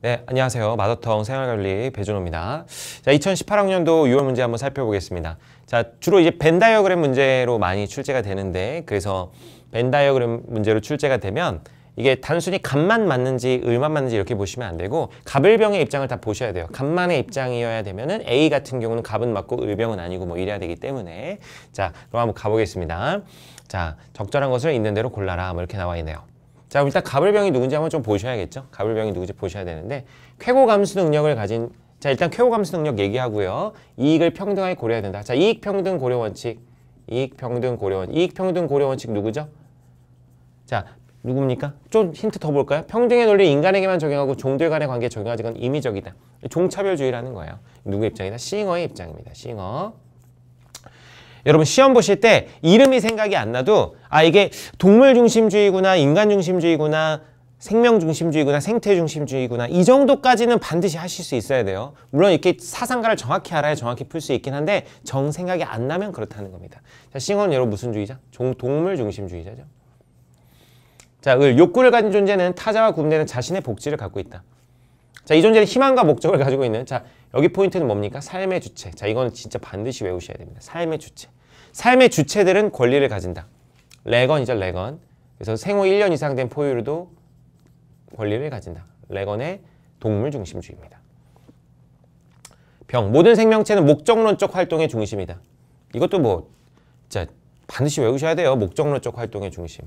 네, 안녕하세요. 마더텅 생활관리 배준호입니다. 자, 2018학년도 6월 문제 한번 살펴보겠습니다. 자, 주로 이제 벤 다이어그램 문제로 많이 출제가 되는데 그래서 벤 다이어그램 문제로 출제가 되면 이게 단순히 값만 맞는지 을만 맞는지 이렇게 보시면 안 되고 갑을병의 입장을 다 보셔야 돼요. 갑만의 입장이어야 되면은 A 같은 경우는 갑은 맞고 을병은 아니고 뭐 이래야 되기 때문에 자, 그럼 한번 가보겠습니다. 자, 적절한 것을 있는 대로 골라라 뭐 이렇게 나와 있네요. 자 일단 가불병이 누군지 한번 좀 보셔야겠죠 가불병이 누군지 보셔야 되는데 쾌고 감수 능력을 가진 자 일단 쾌고 감수 능력 얘기하고요 이익을 평등하게 고려해야 된다 자 이익 평등 고려 원칙 이익 평등 고려 원 이익 평등 고려 원칙 누구죠 자 누굽니까? 좀 힌트 더 볼까요? 평등의 논리 인간에게만 적용하고 종들 간의 관계에 적용하지 건 임의적이다. 종차별주의라는 거예요. 누구 입장이다? 싱어의 입장입니다. 싱어. 여러분 시험 보실 때 이름이 생각이 안 나도 아 이게 동물 중심주의구나 인간 중심주의구나 생명 중심주의구나 생태 중심주의구나 이 정도까지는 반드시 하실 수 있어야 돼요 물론 이렇게 사상가를 정확히 알아야 정확히 풀 수 있긴 한데 정 생각이 안 나면 그렇다는 겁니다 자 싱어는 여러분 무슨 주의자? 종, 동물 중심주의자죠 자, 을 욕구를 가진 존재는 타자와 군대는 자신의 복지를 갖고 있다. 자, 이 존재는 희망과 목적을 가지고 있는 자, 여기 포인트는 뭡니까? 삶의 주체. 자, 이건 진짜 반드시 외우셔야 됩니다. 삶의 주체. 삶의 주체들은 권리를 가진다. 레건이죠, 레건. 그래서 생후 1년 이상 된 포유류도 권리를 가진다. 레건의 동물 중심주의입니다. 병. 모든 생명체는 목적론적 활동의 중심이다. 이것도 뭐 자, 반드시 외우셔야 돼요. 목적론적 활동의 중심.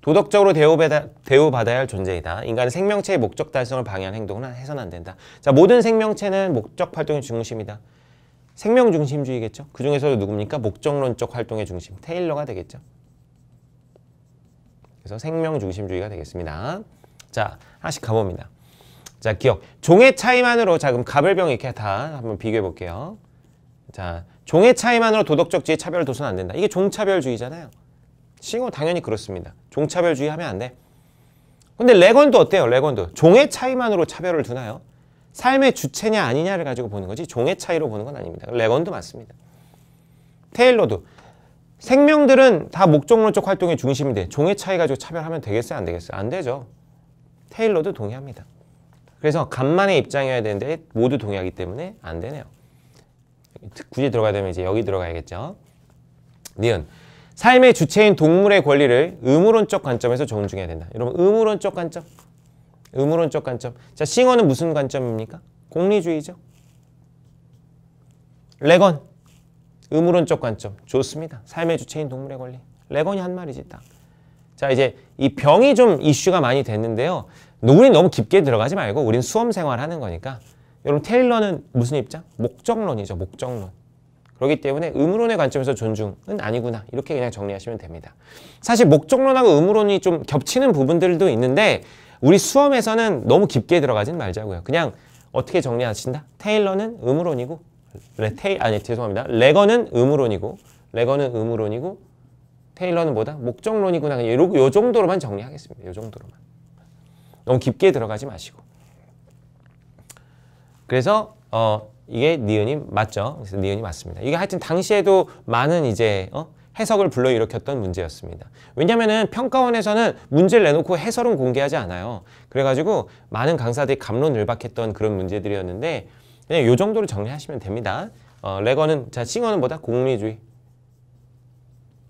도덕적으로 대우받아, 대우받아야 할 존재이다. 인간은 생명체의 목적 달성을 방해한 행동은 해선 안 된다. 자, 모든 생명체는 목적 활동의 중심이다. 생명 중심주의겠죠. 그 중에서도 누굽니까? 목적론적 활동의 중심, 테일러가 되겠죠. 그래서 생명 중심주의가 되겠습니다. 자, 하나씩 가봅니다. 자, 기억. 종의 차이만으로 자, 그럼 갑을병 이렇게 다 한번 비교해 볼게요. 자, 종의 차이만으로 도덕적 지의 차별 을 둬서는 안 된다. 이게 종차별주의잖아요. 싱어 당연히 그렇습니다. 종차별주의 하면 안 돼. 근데 레건도 어때요? 레건도. 종의 차이만으로 차별을 두나요? 삶의 주체냐 아니냐를 가지고 보는 거지 종의 차이로 보는 건 아닙니다. 레건도 맞습니다. 테일러도 생명들은 다 목적론적 활동의 중심이 돼. 종의 차이 가지고 차별하면 되겠어요? 안 되겠어요? 안 되죠. 테일러도 동의합니다. 그래서 간만의 입장이어야 되는데 모두 동의하기 때문에 안 되네요. 굳이 들어가야 되면 이제 여기 들어가야겠죠. 니은. 삶의 주체인 동물의 권리를 의무론적 관점에서 존중해야 된다. 여러분 의무론적 관점. 음으론적 관점. 자, 싱어는 무슨 관점입니까? 공리주의죠. 레건, 음으론적 관점. 좋습니다. 삶의 주체인 동물의 권리. 레건이 한 말이지 딱. 자, 이제 이 병이 좀 이슈가 많이 됐는데요. 우리 너무 깊게 들어가지 말고 우린 수험 생활하는 거니까. 여러분 테일러는 무슨 입장? 목적론이죠. 목적론. 그렇기 때문에 의무론의 관점에서 존중은 아니구나 이렇게 그냥 정리하시면 됩니다. 사실 목적론하고 의무론이 좀 겹치는 부분들도 있는데 우리 수험에서는 너무 깊게 들어가진 말자고요. 그냥 어떻게 정리하신다? 테일러는 음으론이고 레, 테이, 아니 죄송합니다. 레거는 음으론이고 레거는 음으론이고 테일러는 뭐다? 목적론이구나. 그냥 요, 요 정도로만 정리하겠습니다. 요 정도로만. 너무 깊게 들어가지 마시고. 그래서 어 이게 니은이 맞죠? 그래서 니은이 맞습니다. 이게 하여튼 당시에도 많은 이제 어? 해석을 불러일으켰던 문제였습니다. 왜냐면은 평가원에서는 문제를 내놓고 해설은 공개하지 않아요. 그래가지고 많은 강사들이 감론을박했던 그런 문제들이었는데 그냥 요 정도로 정리하시면 됩니다. 어, 레거는 자 싱어는 뭐다? 공리주의.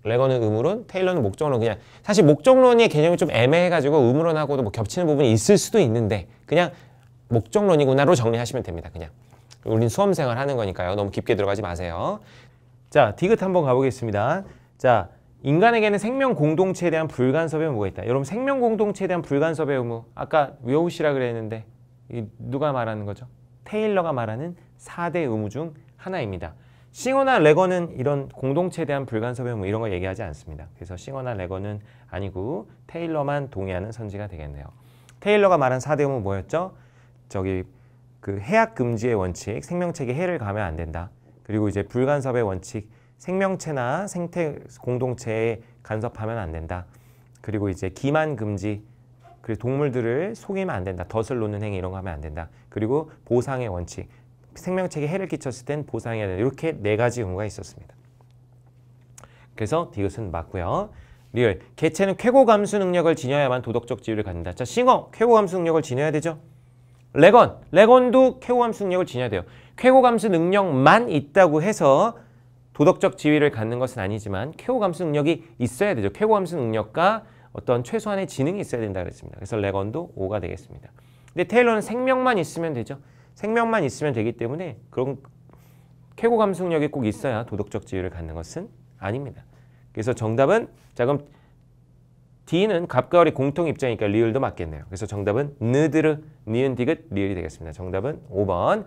레거는 의무론, 테일러는 목적론 그냥 사실 목적론의 개념이 좀 애매해가지고 의무론하고도 뭐 겹치는 부분이 있을 수도 있는데 그냥 목적론이구나로 정리하시면 됩니다. 그냥 우린 수험생활 하는 거니까요. 너무 깊게 들어가지 마세요. 자, 디귿 한번 가보겠습니다. 자, 인간에게는 생명 공동체에 대한 불간섭의 의무가 있다. 여러분 생명 공동체에 대한 불간섭의 의무 뭐, 아까 외우시라 그랬는데 이 누가 말하는 거죠? 테일러가 말하는 사대 의무 중 하나입니다. 싱어나 레거는 이런 공동체에 대한 불간섭의 의무 뭐 이런 거 얘기하지 않습니다. 그래서 싱어나 레거는 아니고 테일러만 동의하는 선지가 되겠네요. 테일러가 말한 사대 의무 뭐였죠? 저기 그 해악 금지의 원칙, 생명체에게 해를 가면 안 된다. 그리고 이제 불간섭의 원칙, 생명체나 생태 공동체에 간섭하면 안 된다. 그리고 이제 기만 금지, 그리고 동물들을 속이면 안 된다. 덫을 놓는 행위 이런 거 하면 안 된다. 그리고 보상의 원칙, 생명체에 해를 끼쳤을 땐 보상해야 된다. 이렇게 네 가지 경우가 있었습니다. 그래서 디귿은 맞고요. 리얼, 개체는 쾌고 감수 능력을 지녀야만 도덕적 지위를 갖는다. 자, 싱어, 쾌고 감수 능력을 지녀야 되죠. 레건, 레건도 쾌고 감수 능력을 지녀야 돼요. 쾌고 감수 능력만 있다고 해서 도덕적 지위를 갖는 것은 아니지만 쾌고 감수 능력이 있어야 되죠. 쾌고 감수 능력과 어떤 최소한의 지능이 있어야 된다 고 그랬습니다. 그래서 레건도 오가 되겠습니다. 근데 테일러는 생명만 있으면 되죠. 생명만 있으면 되기 때문에 그런 쾌고 감수 능력이 꼭 있어야 도덕적 지위를 갖는 것은 아닙니다. 그래서 정답은 자 그럼 D는 갑과을이 공통 입장이니까 리을도 맞겠네요. 그래서 정답은 느드르, 니은 디귿, 리을이 되겠습니다. 정답은 5번